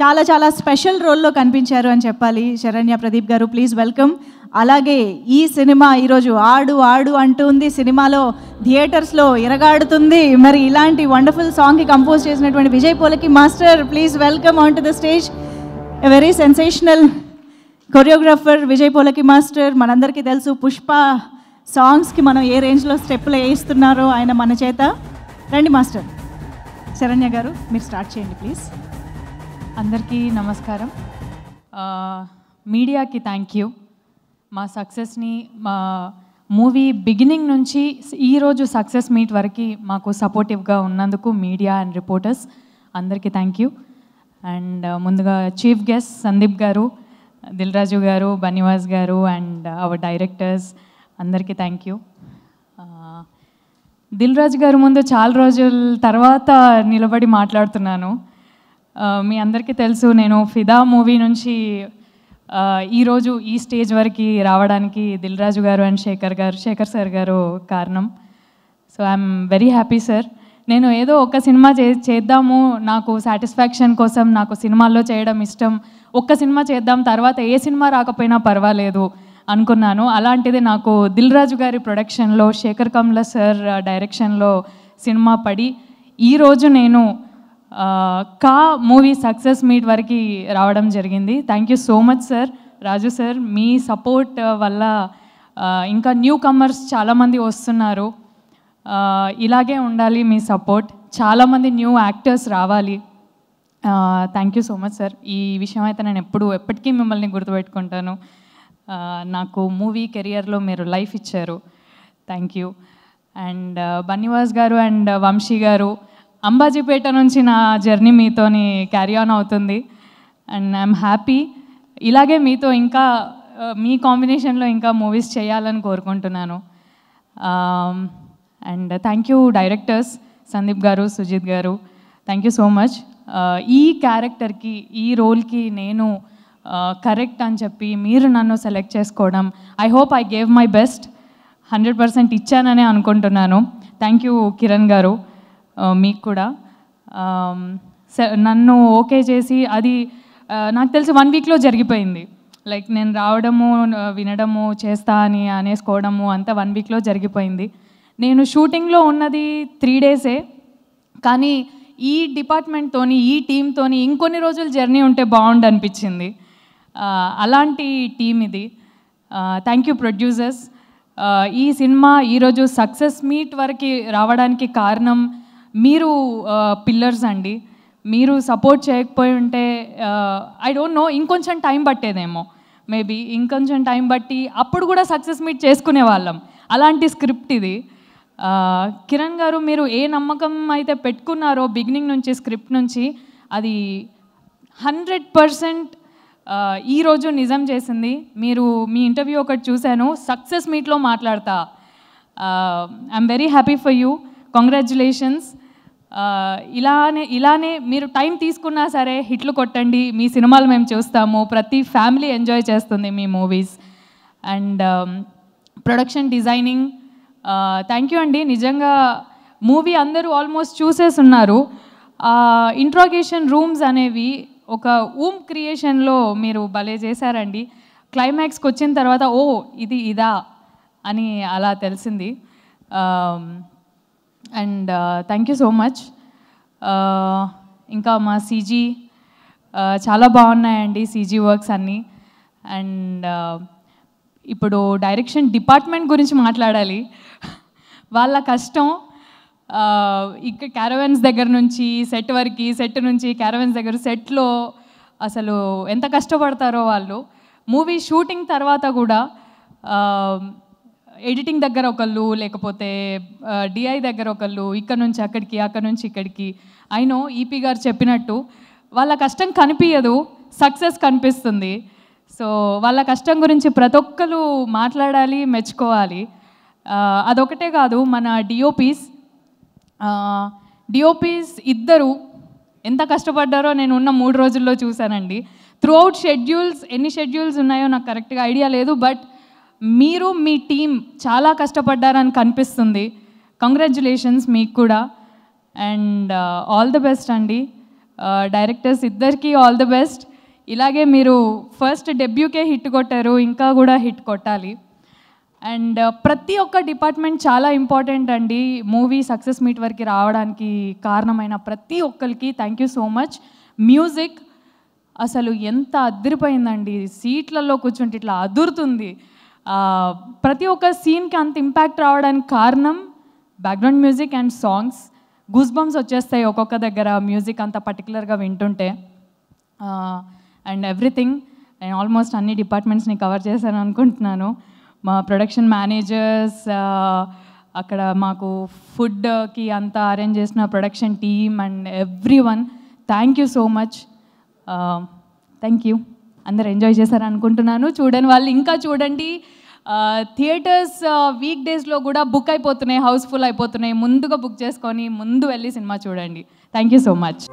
చాలా చాలా స్పెషల్ రోల్లో కనిపించారు అని చెప్పాలి శరణ్య ప్రదీప్ గారు ప్లీజ్ వెల్కమ్ అలాగే ఈ సినిమా ఈరోజు ఆడు ఆడు అంటుంది సినిమాలో థియేటర్స్లో ఇరగాడుతుంది మరి ఇలాంటి వండర్ఫుల్ సాంగ్కి కంపోజ్ చేసినటువంటి Vijay Polaki master please welcome on to the stage a very sensational choreographer Vijay Polaki master మనందరికీ తెలుసు పుష్ప సాంగ్స్కి మనం ఏ రేంజ్లో స్టెప్లు వేయిస్తున్నారో ఆయన మన చేత రండి మాస్టర్ శరణ్య గారు మీరు స్టార్ట్ చేయండి ప్లీజ్ అందరికీ నమస్కారం మీడియాకి థ్యాంక్ యూ మా సక్సెస్ని మా మూవీ బిగినింగ్ నుంచి ఈరోజు సక్సెస్ మీట్ వరకు మాకు సపోర్టివ్గా ఉన్నందుకు మీడియా అండ్ రిపోర్టర్స్ అందరికీ థ్యాంక్ యూ అండ్ ముందుగా chief guest Sandeep garu Dil Raju garu Bunny Vas garu and our directors అందరికీ థ్యాంక్ యూ దిల్రాజు గారు ముందు చాలా రోజుల తర్వాత నిలబడి మాట్లాడుతున్నాను మీ అందరికీ తెలుసు నేను ఫిదా మూవీ నుంచి ఈరోజు ఈ స్టేజ్ వరకు రావడానికి దిల్రాజు గారు అండ్ శేఖర్ గారు శేఖర్ సార్ గారు కారణం so I'm very happy sir నేను ఏదో ఒక సినిమా చే చేద్దాము నాకు సాటిస్ఫాక్షన్ కోసం నాకు సినిమాల్లో చేయడం ఇష్టం ఒక్క సినిమా చేద్దాం తర్వాత ఏ సినిమా రాకపోయినా పర్వాలేదు అనుకున్నాను అలాంటిది నాకు దిల్ రాజు గారి ప్రొడక్షన్లో శేఖర్ కమ్ల సార్ డైరెక్షన్లో సినిమా పడి ఈరోజు నేను కా మూవీ సక్సెస్ మీట్ వరకు రావడం జరిగింది thank you so much sir Raju sir మీ సపోర్ట్ వల్ల ఇంకా న్యూ కమర్స్ చాలామంది వస్తున్నారు ఇలాగే ఉండాలి మీ సపోర్ట్ చాలామంది న్యూ యాక్టర్స్ రావాలి thank you so much sir ఈ విషయం అయితే నేను ఎప్పుడు ఎప్పటికీ మిమ్మల్ని గుర్తుపెట్టుకుంటాను నాకు మూవీ కెరియర్లో మీరు లైఫ్ ఇచ్చారు థ్యాంక్ యూ అండ్ బన్నివాస్ గారు అండ్ వంశీ గారు అంబాజీపేట నుంచి నా జర్నీ మీతోని క్యారీ ఆన్ అవుతుంది అండ్ ఐఎమ్ హ్యాపీ ఇలాగే మీతో ఇంకా uh, మీ కాంబినేషన్లో ఇంకా మూవీస్ చేయాలని కోరుకుంటున్నాను and thank you directors Sandeep garu Sujith గారు థ్యాంక్ యూ సో మచ్ ఈ క్యారెక్టర్కి ఈ రోల్కి నేను కరెక్ట్ uh, అని చెప్పి మీరు నన్ను సెలెక్ట్ చేసుకోవడం I hope I gave my best hundred percent ఇచ్చాననే అనుకుంటున్నాను థ్యాంక్ యూ కిరణ్ గారు మీకు కూడా నన్ను ఓకే చేసి అది నాకు తెలిసి వన్ వీక్లో జరిగిపోయింది లైక్ నేను రావడము వినడము చేస్తా అని అనేసుకోవడము అంతా వన్ వీక్లో జరిగిపోయింది నేను షూటింగ్లో ఉన్నది త్రీ డేసే కానీ ఈ డిపార్ట్మెంట్తోని ఈ టీంతోని ఇంకొన్ని రోజులు జర్నీ ఉంటే బాగుండు అనిపించింది అలాంటి టీం ఇది థ్యాంక్ యూ ప్రొడ్యూసర్స్ ఈ సినిమా ఈరోజు సక్సెస్ మీట్ వరకు రావడానికి కారణం మీరు పిల్లర్స్ అండి మీరు సపోర్ట్ చేయకపోయి ఉంటే ఐ డోంట్ నో ఇంకొంచెం టైం పట్టేదేమో మేబీ ఇంకొంచెం టైం బట్టి అప్పుడు కూడా సక్సెస్ మీట్ చేసుకునే వాళ్ళం అలాంటి స్క్రిప్ట్ ఇది కిరణ్ గారు మీరు ఏ నమ్మకం అయితే పెట్టుకున్నారో బిగినింగ్ నుంచి స్క్రిప్ట్ నుంచి అది హండ్రెడ్ పర్సెంట్ ఈరోజు నిజం చేసింది మీరు మీ ఇంటర్వ్యూ ఒకటి చూశాను సక్సెస్ మీట్లో మాట్లాడతా I'm very happy for you congratulations ఇలానే ఇలానే మీరు టైం తీసుకున్నా సరే హిట్లు కొట్టండి మీ సినిమాలు మేము చూస్తాము ప్రతి ఫ్యామిలీ ఎంజాయ్ చేస్తుంది మీ movies and production designing thank you అండి నిజంగా మూవీ అందరూ ఆల్మోస్ట్ చూసేసున్నారు ఇంట్రోగేషన్ రూమ్స్ అనేవి ఒక ఊమ్ క్రియేషన్లో మీరు భలే చేశారండి క్లైమాక్స్కి వచ్చిన తర్వాత ఓ ఇది ఇదా అని అలా తెలిసింది and thank you so much ఇంకా మా సీజీ uh, చాలా బాగున్నాయండి సీజీ వర్క్స్ అన్నీ అండ్ uh, ఇప్పుడు డైరెక్షన్ డిపార్ట్మెంట్ గురించి మాట్లాడాలి వాళ్ళ కష్టం uh, ఇక్కడ క్యారవెన్స్ దగ్గర నుంచి సెట్ వరకు సెట్ నుంచి క్యారవెన్స్ దగ్గర సెట్లో అసలు ఎంత కష్టపడతారో వాళ్ళు మూవీ షూటింగ్ తర్వాత కూడా ఎడిటింగ్ దగ్గర ఒకళ్ళు లేకపోతే డిఐ దగ్గర ఒకళ్ళు ఇక్కడ నుంచి అక్కడికి అక్కడ నుంచి ఇక్కడికి అయినో ఈపీ e గారు చెప్పినట్టు వాళ్ళ కష్టం కనిపించదు సక్సెస్ కనిపిస్తుంది సో వాళ్ళ కష్టం గురించి ప్రతి ఒక్కరు మాట్లాడాలి మెచ్చుకోవాలి అదొకటే కాదు మన డిఓపీస్ డిఓపీస్ ఇద్దరు ఎంత కష్టపడ్డారో నేను ఉన్న మూడు రోజుల్లో చూశానండి త్రూ అవుట్ షెడ్యూల్స్ ఎన్ని షెడ్యూల్స్ ఉన్నాయో నాకు కరెక్ట్గా ఐడియా లేదు బట్ మీరు మీ టీం చాలా కష్టపడ్డారని కనిపిస్తుంది కంగ్రాచ్యులేషన్స్ మీకు కూడా అండ్ ఆల్ ద బెస్ట్ అండి డైరెక్టర్స్ uh, ఇద్దరికీ ఆల్ ద బెస్ట్ ఇలాగే మీరు ఫస్ట్ డెబ్యూకే హిట్ కొట్టారు ఇంకా కూడా హిట్ కొట్టాలి అండ్ uh, ప్రతి ఒక్క డిపార్ట్మెంట్ చాలా ఇంపార్టెంట్ అండి మూవీ సక్సెస్ మీట్ వరకు రావడానికి కారణమైన ప్రతి ఒక్కరికి thank you so much music అసలు ఎంత అదిరిపోయిందండి సీట్లలో కూర్చుంటే ఇట్లా అదురుతుంది ప్రతి ఒక్క సీన్కి అంత ఇంపాక్ట్ రావడానికి కారణం background music and songs goose bumps వచ్చేస్తాయి ఒక్కొక్క దగ్గర మ్యూజిక్ అంత పర్టికులర్గా వింటుంటే అండ్ ఎవ్రీథింగ్ నేను ఆల్మోస్ట్ అన్ని డిపార్ట్మెంట్స్ని కవర్ చేశాను అనుకుంటున్నాను మా ప్రొడక్షన్ మేనేజర్స్ అక్కడ మాకు ఫుడ్కి అంతా అరేంజ్ చేసిన production team and everyone thank you so much thank you అందరు ఎంజాయ్ చేశారు అనుకుంటున్నాను చూడని వాళ్ళు ఇంకా చూడండి థియేటర్స్ వీక్ డేస్లో కూడా బుక్ అయిపోతున్నాయి హౌస్ఫుల్ అయిపోతున్నాయి ముందుగా బుక్ చేసుకొని ముందు వెళ్ళి సినిమా చూడండి థ్యాంక్ యూ సో మచ్